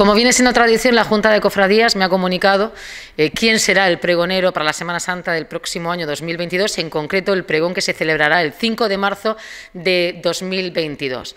Como viene siendo tradición, la Junta de Cofradías me ha comunicado eh, quién será el pregonero para la Semana Santa del próximo año 2022, en concreto el pregón que se celebrará el 5 de marzo de 2022.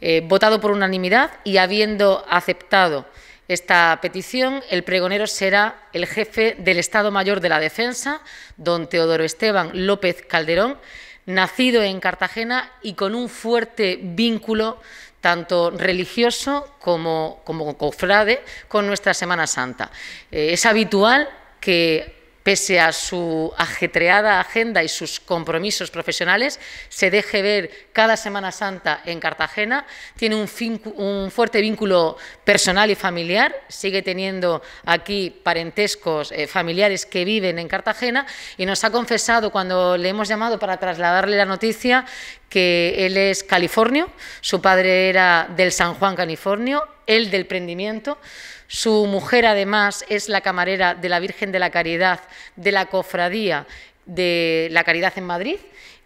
Eh, votado por unanimidad y habiendo aceptado esta petición, el pregonero será el jefe del Estado Mayor de la Defensa, don Teodoro Esteban López Calderón, nacido en Cartagena y con un fuerte vínculo tanto religioso como, como cofrade, con nuestra Semana Santa. Eh, es habitual que pese a su ajetreada agenda y sus compromisos profesionales, se deje ver cada Semana Santa en Cartagena. Tiene un, fuerte vínculo personal y familiar, sigue teniendo aquí parentescos eh, familiares que viven en Cartagena y nos ha confesado cuando le hemos llamado para trasladarle la noticia que él es californio, su padre era del San Juan California, el del prendimiento. Su mujer, además, es la camarera de la Virgen de la Caridad de la Cofradía de la Caridad en Madrid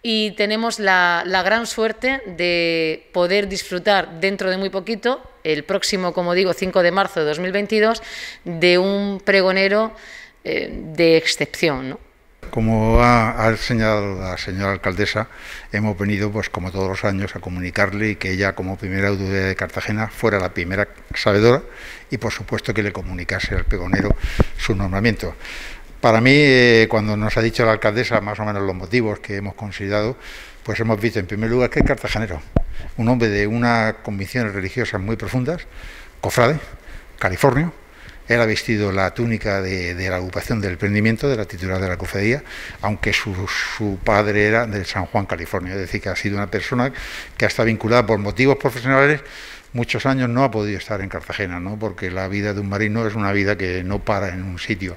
y tenemos la, gran suerte de poder disfrutar dentro de muy poquito, el próximo, como digo, 5 de marzo de 2022, de un pregonero eh, de excepción como ha, señalado la señora alcaldesa, hemos venido, pues como todos los años, a comunicarle que ella, como primera autoridad de Cartagena, fuera la primera sabedora y, por supuesto, que le comunicase al pegonero su nombramiento. Para mí, eh, cuando nos ha dicho la alcaldesa más o menos los motivos que hemos considerado, pues hemos visto en primer lugar que es cartagenero, un hombre de unas convicciones religiosas muy profundas, cofrade, californio, él ha vestido la túnica de, la agrupación del emprendimiento, de la titular de la cofradía, aunque su, padre era de San Juan, California. Es decir, que ha sido una persona que ha estado vinculada por motivos profesionales. Muchos años no ha podido estar en Cartagena, ¿no? porque la vida de un marino es una vida que no para en un sitio.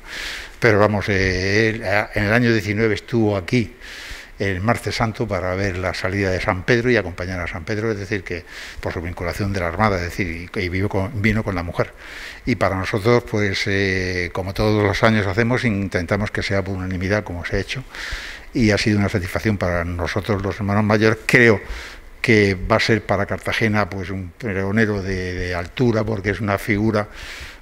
Pero vamos, eh, él eh, en el año 19 estuvo aquí el martes santo para ver la salida de San Pedro y acompañar a San Pedro, es decir, que por su vinculación de la Armada, es decir, y, vino con la mujer. Y para nosotros, pues eh, como todos los años hacemos, intentamos que sea por unanimidad como se ha hecho y ha sido una satisfacción para nosotros los hermanos mayores, creo que va a ser para Cartagena pues un pregonero de, altura, porque es una figura,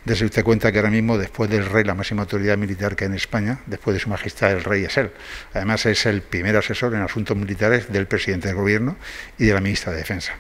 desde usted cuenta que ahora mismo, después del rey, la máxima autoridad militar que hay en España, después de su majestad el rey es él. Además es el primer asesor en asuntos militares del presidente del gobierno y de la ministra de Defensa.